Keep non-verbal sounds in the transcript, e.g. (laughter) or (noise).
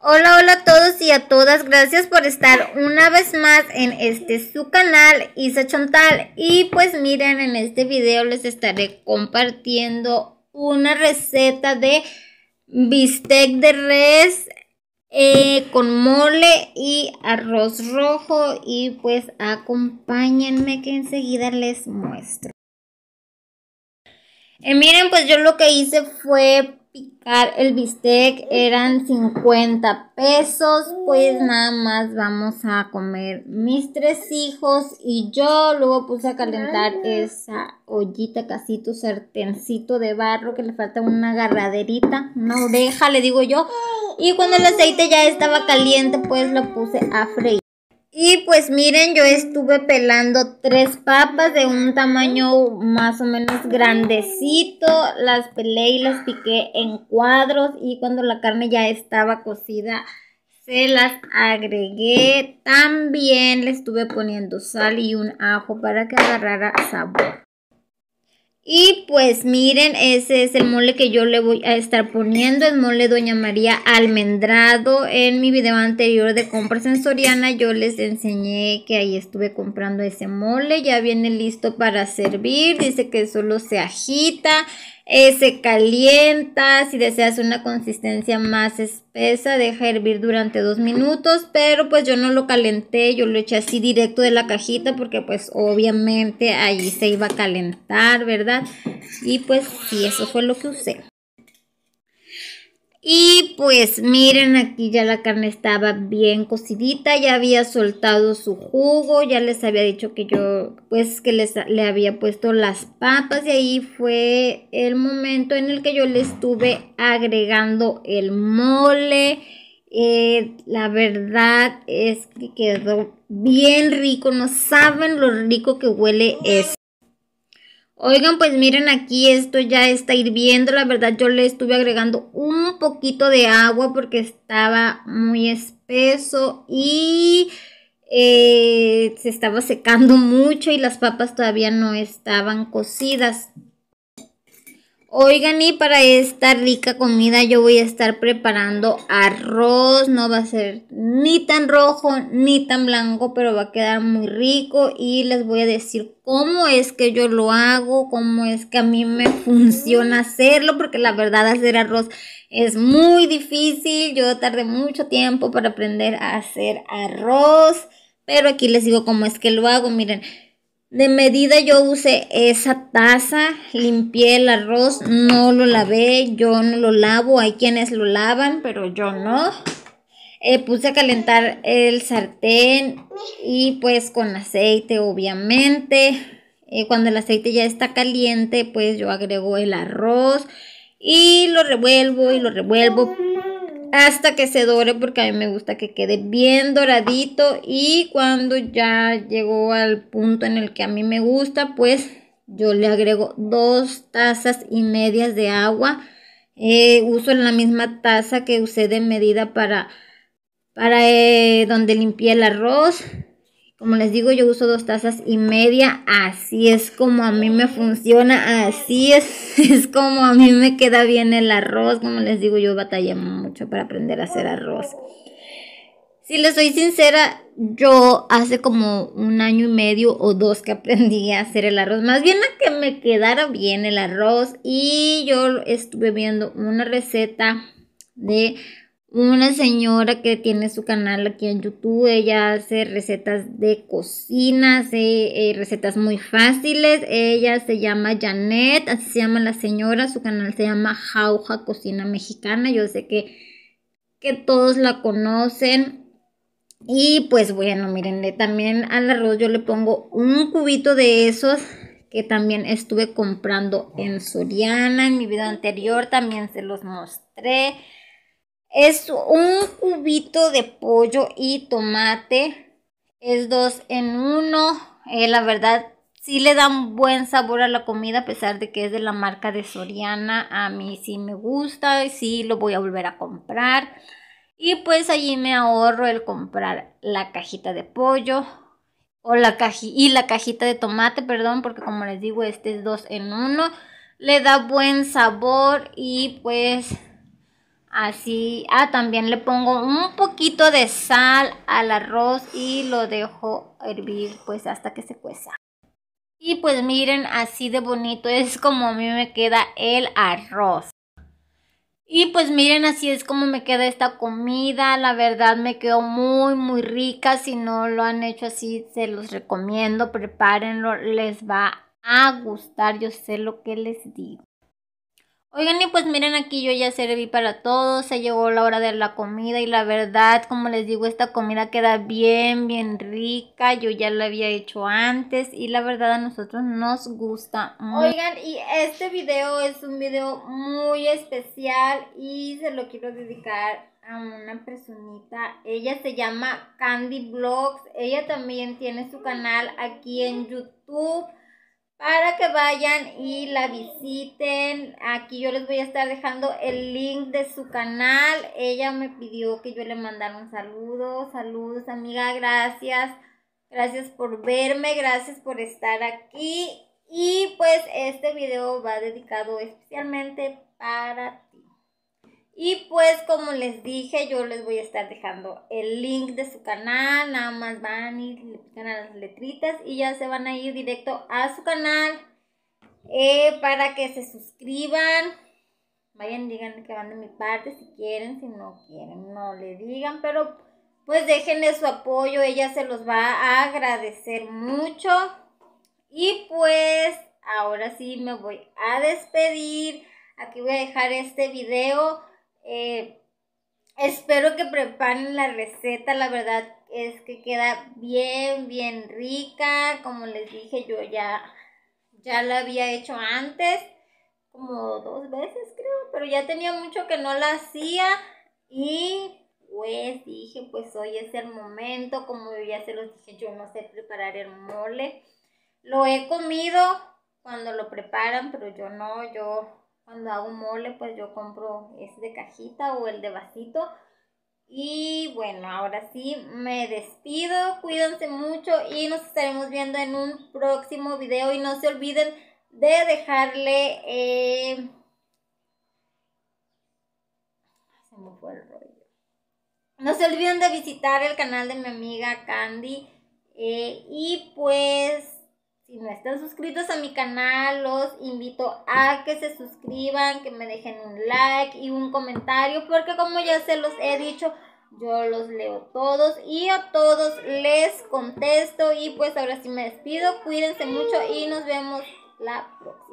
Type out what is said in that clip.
Hola, hola a todos y a todas. Gracias por estar una vez más en este su canal Isa Chontal. Y pues miren, en este video les estaré compartiendo una receta de bistec de res eh, con mole y arroz rojo. Y pues acompáñenme que enseguida les muestro. Eh, miren, pues yo lo que hice fue picar el bistec eran 50 pesos, pues mm. nada más vamos a comer mis tres hijos y yo luego puse a calentar esa ollita, casito tu de barro que le falta una agarraderita, una oreja le digo yo, (gasps) y cuando el aceite ya estaba caliente pues lo puse a freír. Y pues miren, yo estuve pelando tres papas de un tamaño más o menos grandecito. Las pelé y las piqué en cuadros y cuando la carne ya estaba cocida se las agregué. También le estuve poniendo sal y un ajo para que agarrara sabor. Y pues miren, ese es el mole que yo le voy a estar poniendo, el mole Doña María almendrado. En mi video anterior de compra sensoriana yo les enseñé que ahí estuve comprando ese mole. Ya viene listo para servir, dice que solo se agita, eh, se calienta, si deseas una consistencia más espesa, deja hervir durante dos minutos, pero pues yo no lo calenté, yo lo eché así directo de la cajita porque pues obviamente allí se iba a calentar, ¿verdad? Y pues sí, eso fue lo que usé pues miren, aquí ya la carne estaba bien cocidita, ya había soltado su jugo, ya les había dicho que yo pues que les, le había puesto las papas y ahí fue el momento en el que yo le estuve agregando el mole. Eh, la verdad es que quedó bien rico, no saben lo rico que huele eso. Oigan, pues miren aquí, esto ya está hirviendo. La verdad, yo le estuve agregando un poquito de agua porque estaba muy espeso y eh, se estaba secando (laughs) mucho y las papas todavía no estaban cocidas. Oigan, y para esta rica comida yo voy a estar preparando arroz. No va a ser ni tan rojo ni tan blanco, pero va a quedar muy rico. Y les voy a decir cómo es que yo lo hago, cómo es que a mí me funciona hacerlo, porque la verdad hacer arroz es muy difícil. Yo tardé mucho tiempo para aprender a hacer arroz, pero aquí les digo cómo es que lo hago. Miren, de medida yo usé esa taza, limpié el arroz, no lo lavé, yo no lo lavo, hay quienes lo lavan, pero yo no. Eh, puse a calentar el sartén y pues con aceite obviamente. Eh, cuando el aceite ya está caliente, pues yo agrego el arroz y lo revuelvo y lo revuelvo hasta que se dore porque a mí me gusta que quede bien doradito y cuando ya llegó al punto en el que a mí me gusta pues yo le agrego dos tazas y medias de agua eh, uso la misma taza que usé de medida para para eh, donde limpié el arroz como les digo, yo uso dos tazas y media. Así es como a mí me funciona. Así es, (laughs) es como a mí me queda bien el arroz. Como les digo, yo batallé mucho para aprender a hacer arroz. Si les soy sincera, yo hace como un año y medio o dos que aprendí a hacer el arroz. Más bien a que me quedara bien el arroz. Y yo estuve viendo una receta de una señora que tiene su canal aquí en YouTube, ella hace recetas de cocina, hace eh, recetas muy fáciles, ella se llama Janet, así se llama la señora, su canal se llama Jauja Cocina Mexicana, yo sé que, que todos la conocen, y pues bueno, miren, también al arroz yo le pongo un cubito de esos que también estuve comprando en Soriana en mi video anterior, también se los mostré es un cubito de pollo y tomate. Es dos en uno. Eh, la verdad, sí le da un buen sabor a la comida, a pesar de que es de la marca de Soriana. A mí sí me gusta, y sí lo voy a volver a comprar. Y pues allí me ahorro el comprar la cajita de pollo o la y la cajita de tomate, perdón, porque como les digo, este es dos en uno. Le da buen sabor y pues Así, ah, también le pongo un poquito de sal al arroz y lo dejo hervir pues hasta que se cueza. Y pues miren, así de bonito es como a mí me queda el arroz. Y pues miren, así es como me queda esta comida. La verdad me quedó muy, muy rica. Si no lo han hecho así, se los recomiendo. Prepárenlo, les va a gustar. Yo sé lo que les digo. Oigan, y pues miren aquí yo ya serví para todos, se llegó la hora de la comida y la verdad, como les digo, esta comida queda bien, bien rica, yo ya la había hecho antes y la verdad a nosotros nos gusta mucho. Oigan, y este video es un video muy especial y se lo quiero dedicar a una personita. Ella se llama Candy Vlogs. Ella también tiene su canal aquí en YouTube para que vayan y la visiten. Aquí yo les voy a estar dejando el link de su canal. Ella me pidió que yo le mandara un saludo. Saludos, amiga, gracias. Gracias por verme, gracias por estar aquí. Y pues este video va dedicado especialmente para y pues como les dije, yo les voy a estar dejando el link de su canal, nada más van y le pican a las letritas y ya se van a ir directo a su canal eh, para que se suscriban. Vayan, digan que van de mi parte si quieren, si no quieren, no le digan, pero pues déjenle su apoyo, ella se los va a agradecer mucho. Y pues ahora sí me voy a despedir, aquí voy a dejar este video eh, espero que preparen la receta, la verdad es que queda bien, bien rica. Como les dije, yo ya, ya la había hecho antes, como dos veces creo, pero ya tenía mucho que no la hacía. Y pues dije, pues hoy es el momento, como ya se los dije, yo no sé preparar el mole. Lo he comido cuando lo preparan, pero yo no, yo cuando hago mole, pues yo compro ese de cajita o el de vasito. Y bueno, ahora sí me despido. Cuídense mucho y nos estaremos viendo en un próximo video. Y no se olviden de dejarle... Eh, se me el rollo. No se olviden de visitar el canal de mi amiga Candy. Eh, y pues si no están suscritos a mi canal, los invito a que se suscriban, que me dejen un like y un comentario, porque como ya se los he dicho, yo los leo todos y a todos les contesto. Y pues ahora sí me despido, cuídense mucho y nos vemos la próxima.